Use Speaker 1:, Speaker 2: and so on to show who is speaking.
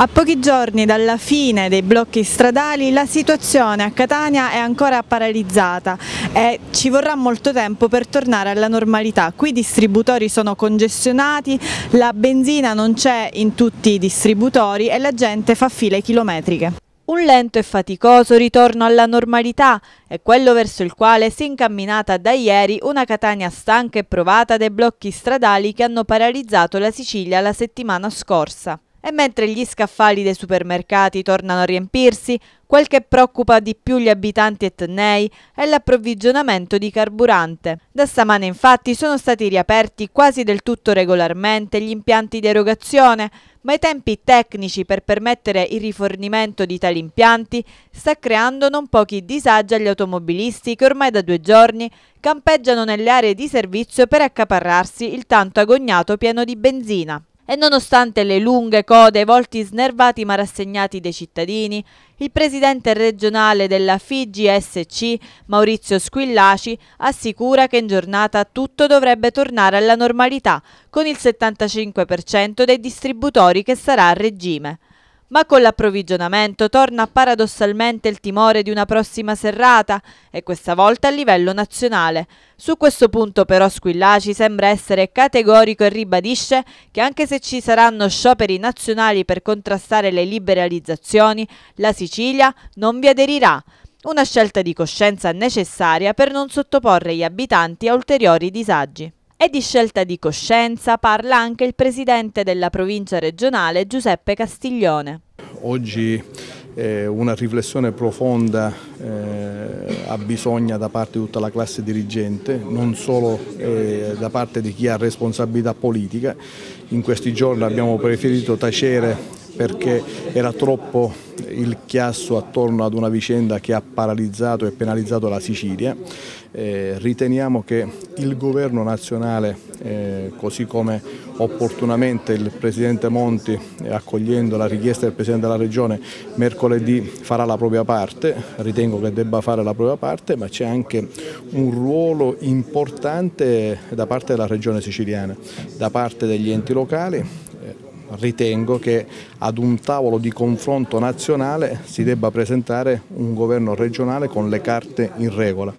Speaker 1: A pochi giorni dalla fine dei blocchi stradali la situazione a Catania è ancora paralizzata e ci vorrà molto tempo per tornare alla normalità. Qui i distributori sono congestionati, la benzina non c'è in tutti i distributori e la gente fa file chilometriche. Un lento e faticoso ritorno alla normalità è quello verso il quale si è incamminata da ieri una Catania stanca e provata dai blocchi stradali che hanno paralizzato la Sicilia la settimana scorsa. E mentre gli scaffali dei supermercati tornano a riempirsi, quel che preoccupa di più gli abitanti etnei è l'approvvigionamento di carburante. Da stamane infatti sono stati riaperti quasi del tutto regolarmente gli impianti di erogazione, ma i tempi tecnici per permettere il rifornimento di tali impianti sta creando non pochi disagi agli automobilisti che ormai da due giorni campeggiano nelle aree di servizio per accaparrarsi il tanto agognato pieno di benzina. E nonostante le lunghe code e i volti snervati ma rassegnati dei cittadini, il presidente regionale della FIGSC, Maurizio Squillaci, assicura che in giornata tutto dovrebbe tornare alla normalità, con il 75% dei distributori che sarà a regime. Ma con l'approvvigionamento torna paradossalmente il timore di una prossima serrata, e questa volta a livello nazionale. Su questo punto però Squillaci sembra essere categorico e ribadisce che anche se ci saranno scioperi nazionali per contrastare le liberalizzazioni, la Sicilia non vi aderirà. Una scelta di coscienza necessaria per non sottoporre gli abitanti a ulteriori disagi. E di scelta di coscienza parla anche il presidente della provincia regionale Giuseppe Castiglione.
Speaker 2: Oggi eh, una riflessione profonda eh, ha bisogno da parte di tutta la classe dirigente, non solo eh, da parte di chi ha responsabilità politica. In questi giorni abbiamo preferito tacere perché era troppo il chiasso attorno ad una vicenda che ha paralizzato e penalizzato la Sicilia. Eh, riteniamo che il governo nazionale, eh, così come opportunamente il Presidente Monti, eh, accogliendo la richiesta del Presidente della Regione, mercoledì farà la propria parte, ritengo che debba fare la propria parte, ma c'è anche un ruolo importante da parte della Regione siciliana, da parte degli enti locali ritengo che ad un tavolo di confronto nazionale si debba presentare un governo regionale con le carte in regola.